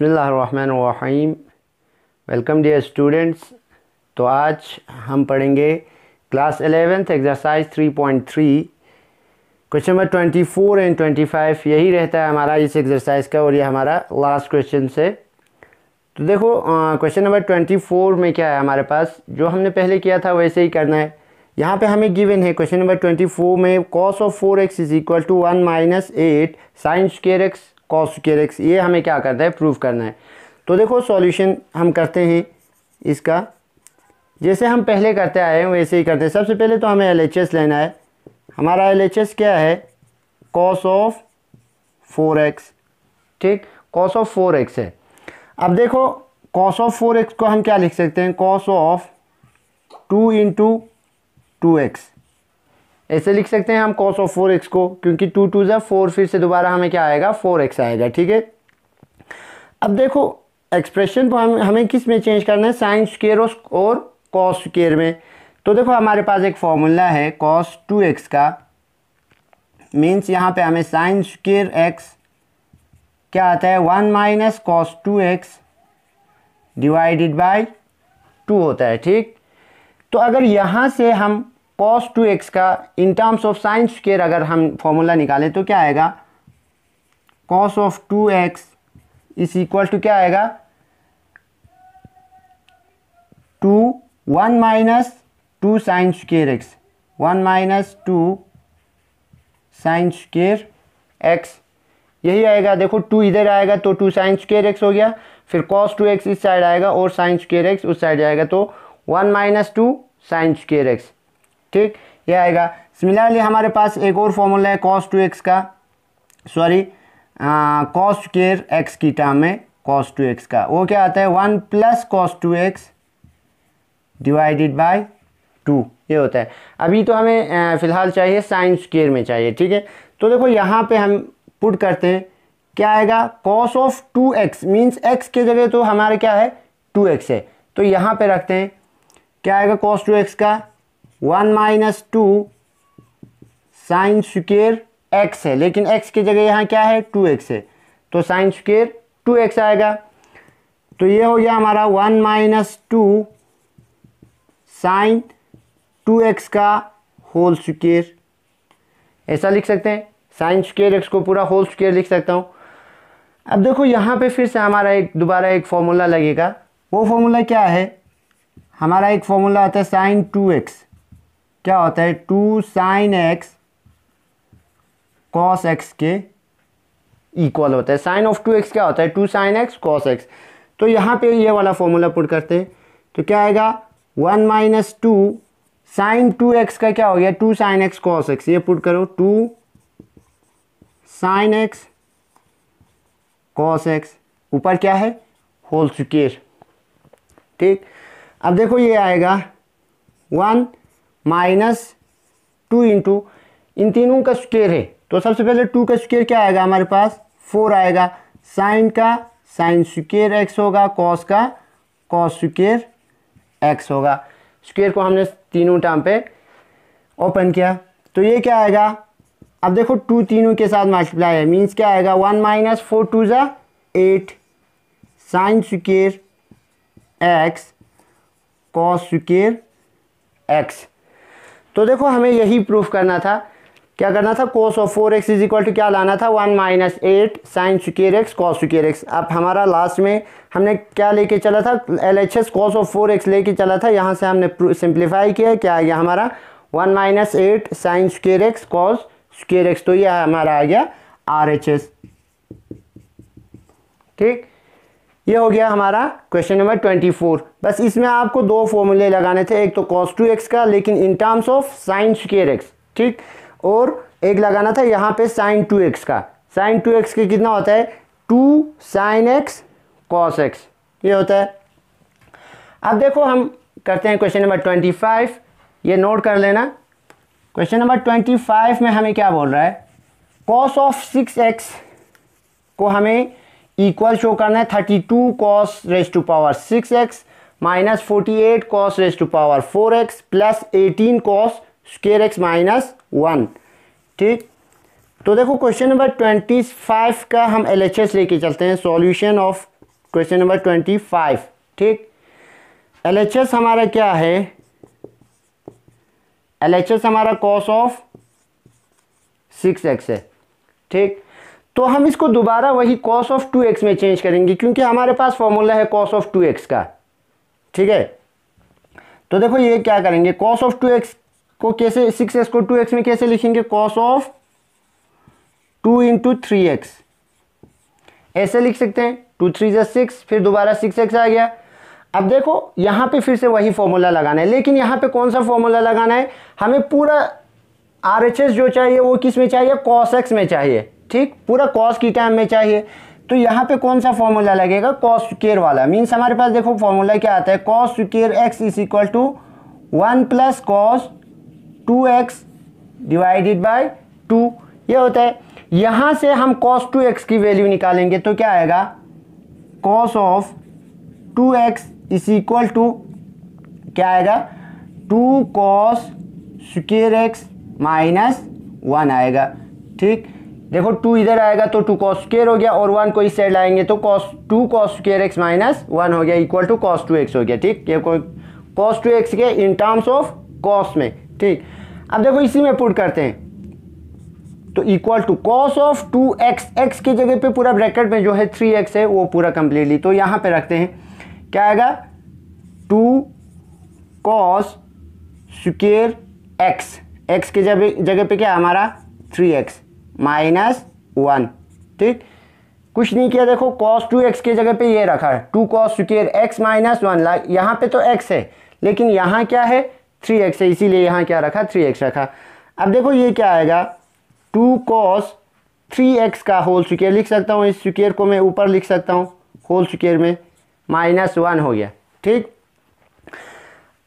बसमीम welcome dear students तो आज हम पढ़ेंगे class eleventh exercise 3.3 question number 24 and 25 यही रहता है हमारा इस एक्सरसाइज का और ये हमारा लास्ट क्वेश्चन से तो देखो क्वेश्चन नंबर 24 में क्या है हमारे पास जो हमने पहले किया था वैसे ही करना है यहाँ पे हमें गिवन है क्वेश्चन नंबर फोर में cos of four x is equal to one minus eight sine square x cos square x ये हमें क्या करना है प्रूव करना है तो देखो सॉल्यूशन हम करते हैं इसका जैसे हम पहले करते आए हैं वैसे ही करते हैं सबसे पहले तो हमें एल लेना है हमारा एल क्या है कॉस ऑफ फोर एक्स ठीक कॉस ऑफ फोर एक्स है अब देखो कॉस ऑफ फोर एक्स को हम क्या लिख सकते हैं cos of two into two x ऐसे लिख सकते हैं हम कॉस ऑफ फोर एक्स को क्योंकि टू टू जै फोर फिर से दोबारा हमें क्या आएगा फोर एक्स आएगा ठीक है अब देखो एक्सप्रेशन को हम हमें किस में चेंज करना है साइन स्केयर और कॉस स्केयर में तो देखो हमारे पास एक फॉर्मूला है कॉस टू एक्स का मीन्स यहाँ पे हमें साइन स्केयर एक्स क्या आता है one minus cos two x divided by two होता है ठीक तो अगर यहाँ से हम कॉस टू एक्स का in terms of sine square अगर हम फॉर्मूला निकालें तो क्या आएगा cos of two x is equal to क्या आएगा two one minus two sine square x one minus two sine square x यही आएगा देखो टू इधर आएगा तो टू साइन केयर एक्स हो गया फिर कॉस टू एक्स इस साइड आएगा और साइन केयर एक्स उस साइड आएगा तो one minus two sine square x ठीक ये आएगा सिमिलरली हमारे पास एक और फॉर्मूला है कॉस टू एक्स का सॉरी कॉस केयर एक्स की टर्म में कॉस टू एक्स का वो क्या आता है one plus cos two x divided by two ये होता है अभी तो हमें फ़िलहाल चाहिए साइन स्केयर में चाहिए ठीक है तो देखो यहाँ पे हम पुट करते हैं क्या आएगा cos of two x means x के जगह तो हमारे क्या है टू एक्स है तो यहाँ पे रखते हैं क्या आएगा कॉस टू एक्स का one minus two sine square x है लेकिन एक्स की जगह यहाँ क्या है टू एक्स है तो साइन स्क्र टू एक्स आएगा तो ये हो गया हमारा one minus two sine two x का होल स्क्र ऐसा लिख सकते हैं साइन स्क्र एक्स को पूरा होल स्क्र लिख सकता हूँ अब देखो यहाँ पे फिर से हमारा एक दोबारा एक फॉर्मूला लगेगा वो फॉर्मूला क्या है हमारा एक फॉर्मूला आता है साइन टू एक्स क्या होता है two sine x cos x के इक्वल होता है साइन ऑफ टू एक्स क्या होता है two sine x cos x तो यहाँ पे ये वाला फॉर्मूला पुट करते हैं तो क्या आएगा one minus two sine two x का क्या हो गया two sine x cos x ये पुट करो two sine x cos x ऊपर क्या है होल स्क्र ठीक अब देखो ये आएगा वन माइनस टू इंटू इन तीनों का स्क्वेयर है तो सबसे पहले टू का स्क्वेयर क्या आएगा हमारे पास फोर आएगा साइन का साइन स्क्वेयर एक्स होगा कॉस का कॉस स्क्वेयर एक्स होगा स्क्वेयर को हमने तीनों टर्म पे ओपन किया तो ये क्या आएगा अब देखो टू तीनों के साथ मल्टीप्लाई है मीन्स क्या आएगा वन माइनस फोर टू ज़ा eight sine square x cos square x तो देखो हमें यही प्रूफ करना था क्या करना था cos of four x is equal to क्या लाना था one minus eight sine square x cos square x अब हमारा लास्ट में हमने क्या लेके चला था L H S cos of four x लेके चला था यहाँ से हमने सिंप्लीफाई किया क्या आ गया हमारा one minus eight sine square x cos square x तो यह हमारा आ गया आर एच एस ठीक ये हो गया हमारा क्वेश्चन नंबर ट्वेंटी फोर बस इसमें आपको दो फॉर्मूले लगाने थे एक तो कॉस टू एक्स का लेकिन in terms of sine square x ठीक और एक लगाना था यहाँ पे साइन टू एक्स का साइन टू एक्स के कितना होता है two sine x cos x ये होता है अब देखो हम करते हैं क्वेश्चन नंबर ट्वेंटी फाइव ये नोट कर लेना क्वेश्चन नंबर ट्वेंटी फाइव में हमें क्या बोल रहा है कॉस ऑफ सिक्स एक्स को हमें इक्वल शो करना है thirty two cos raise to power six x minus forty eight cos raise to power four x plus eighteen cos square x minus one ठीक तो देखो क्वेश्चन नंबर ट्वेंटी फाइव का हम L H S लेके चलते हैं solution of question number twenty five ठीक L H S हमारा क्या है एल एच एस हमारा कॉस ऑफ सिक्स एक्स है ठीक तो हम इसको दोबारा वही कॉस ऑफ टू एक्स में चेंज करेंगे क्योंकि हमारे पास फॉर्मूला है कॉस ऑफ टू एक्स का ठीक है तो देखो ये क्या करेंगे कॉस ऑफ टू एक्स को कैसे सिक्स एक्स को टू एक्स में कैसे लिखेंगे cos of two into three x ऐसे लिख सकते हैं टू थ्री जै सिक्स फिर दोबारा सिक्स एक्स आ गया अब देखो यहाँ पे फिर से वही फॉर्मूला लगाना है लेकिन यहाँ पे कौन सा फॉर्मूला लगाना है हमें पूरा आर एच एस जो चाहिए वो किस में चाहिए कॉस एक्स में चाहिए ठीक पूरा कॉस की टाइम में चाहिए तो यहाँ पे कौन सा फॉर्मूला लगेगा कॉस स्क्र वाला मीन्स हमारे पास देखो फॉर्मूला क्या आता है cos square x is equal to one plus cos two x divided by two ये होता है यहाँ से हम कॉस टू एक्स की वैल्यू निकालेंगे तो क्या आएगा cos of two x is equal to क्या आएगा two cos square x minus one आएगा ठीक देखो टू इधर आएगा तो टू कॉस स्क्र हो गया और वन को इस साइड लाएंगे तो cos two cos square x minus one हो गया equal to cos two x हो गया ठीक ये कॉस टू एक्स के इन टर्म्स ऑफ कॉस में ठीक अब देखो इसी में पुट करते हैं तो equal to cos of two x x की जगह पे पूरा ब्रैकेट में जो है थ्री एक्स है वो पूरा कंप्लीटली तो यहाँ पे रखते हैं क्या आएगा two cos square x x के जगह जगह पे क्या हमारा थ्री एक्स माइनस वन ठीक कुछ नहीं किया देखो कॉस टू एक्स के जगह पे ये रखा है two cos square x minus one यहाँ पे तो एक्स है लेकिन यहाँ क्या है थ्री एक्स है इसीलिए यहाँ क्या रखा थ्री एक्स रखा अब देखो ये क्या आएगा टू कॉस थ्री एक्स का होल स्क्र लिख सकता हूँ इस स्क्र को मैं ऊपर लिख सकता हूँ होल स्क्र में माइनस वन हो गया ठीक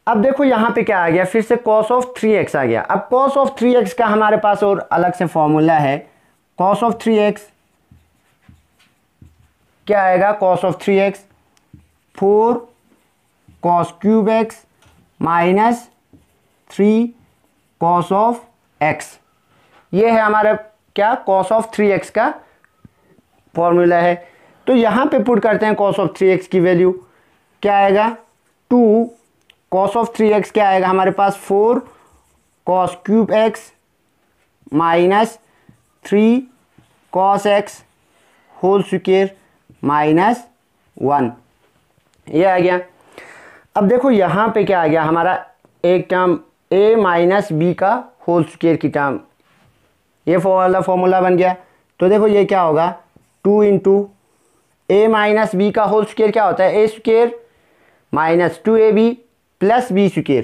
अब देखो यहाँ पे क्या आ गया फिर से कॉस ऑफ थ्री एक्स आ गया अब कॉस ऑफ थ्री एक्स का हमारे पास और अलग से फॉर्मूला है कॉस ऑफ थ्री एक्स क्या आएगा cos of three x four cos cube x minus three cos of x ये है हमारे क्या कॉस ऑफ थ्री एक्स का फॉर्मूला है तो यहाँ पे पुट करते हैं कॉस ऑफ थ्री एक्स की वैल्यू क्या आएगा two cos of three x क्या आएगा हमारे पास four cos cube x minus three cos x whole square minus one ये आ गया अब देखो यहाँ पे क्या आ गया हमारा एक टर्म ए माइनस बी का होल स्क्र की टर्म ये फो वाला फॉर्मूला बन गया तो देखो ये क्या होगा two into a minus b का होल स्क्र क्या होता है a square minus two a b plus b square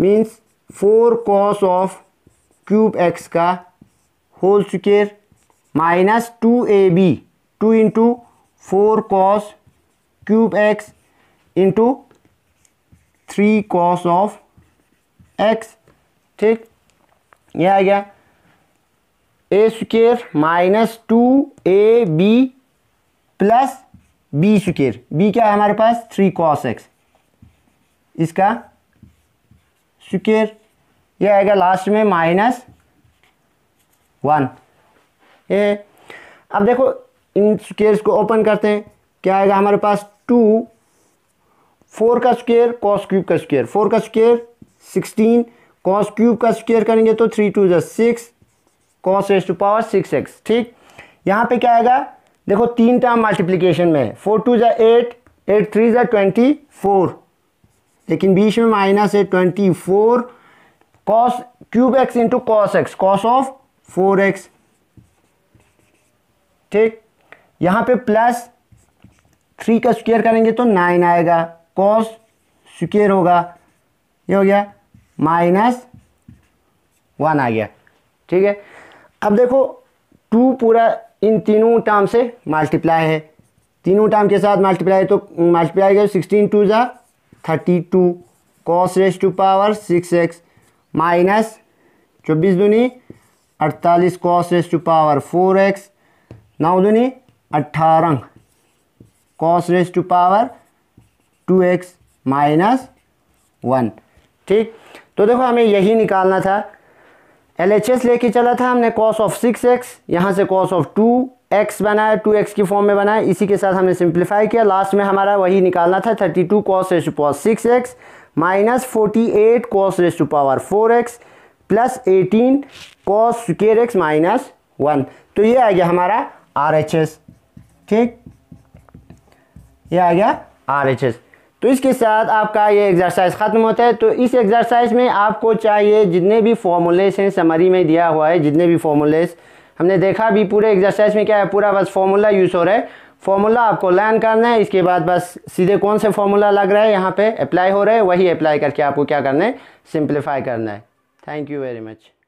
means four cos of cube x का whole square minus two a b two into four cos cube x into three cos of x ठीक यह आ गया a square minus two a b plus b square b क्या है हमारे पास three cos x इसका स्क्वेयर ये आएगा लास्ट में माइनस वन ये अब देखो इन स्क्वेयर्स को ओपन करते हैं क्या आएगा हमारे पास टू फोर का स्क्वेयर कॉस क्यूब का स्क्वेयर फोर का स्क्वेयर सिक्सटीन कॉस क्यूब का स्क्वेयर करेंगे तो थ्री टू जै सिक्स कॉस एस टू पावर सिक्स एक्स ठीक यहाँ पे क्या आएगा देखो तीन टर्म मल्टीप्लीकेशन में फोर टू जै एट एट थ्री जै ट्वेंटी फोर लेकिन बीच में माइनस है twenty four cos cube x into cos x cos of four x ठीक यहां पे प्लस थ्री का स्क्वेयर करेंगे तो नाइन आएगा कॉस स्क्वेयर होगा ये हो गया माइनस वन आ गया ठीक है अब देखो टू पूरा इन तीनों टर्म से मल्टीप्लाई है तीनों टर्म के साथ मल्टीप्लाई तो मल्टीप्लाई गया सिक्सटीन टू ज़ा thirty two cos raise to power six x minus चौबीस दूनी अड़तालीस cos raise to power four x नौ दूनी अट्ठारह cos raise to power two x minus one ठीक तो देखो हमें यही निकालना था एल एच एस लेके चला था हमने कॉस ऑफ सिक्स एक्स यहाँ से कॉस ऑफ टू एक्स बनाया टू एक्स की फॉर्म में बनाया इसी के साथ हमने सिंप्लीफाई किया लास्ट में हमारा वही निकालना था thirty two cos raise to power six x minus forty eight cos raise to power four x plus eighteen cos square x minus one तो ये आ गया हमारा आर एच एस ठीक ये आ गया आर एच एस तो इसके साथ आपका ये एक्सरसाइज ख़त्म होता है तो इस एक्सरसाइज में आपको चाहिए जितने भी फॉर्मूलेस हैं समरी में दिया हुआ है जितने भी फॉर्मूलेस हमने देखा भी पूरे एक्सरसाइज में क्या है पूरा बस फॉर्मूला यूज़ हो रहा है फॉर्मूला आपको लर्न करना है इसके बाद बस सीधे कौन से फॉर्मूला लग रहा है यहाँ पे अप्लाई हो रहा है वही अप्लाई करके आपको क्या करना है सिंप्लीफाई करना है थैंक यू वेरी मच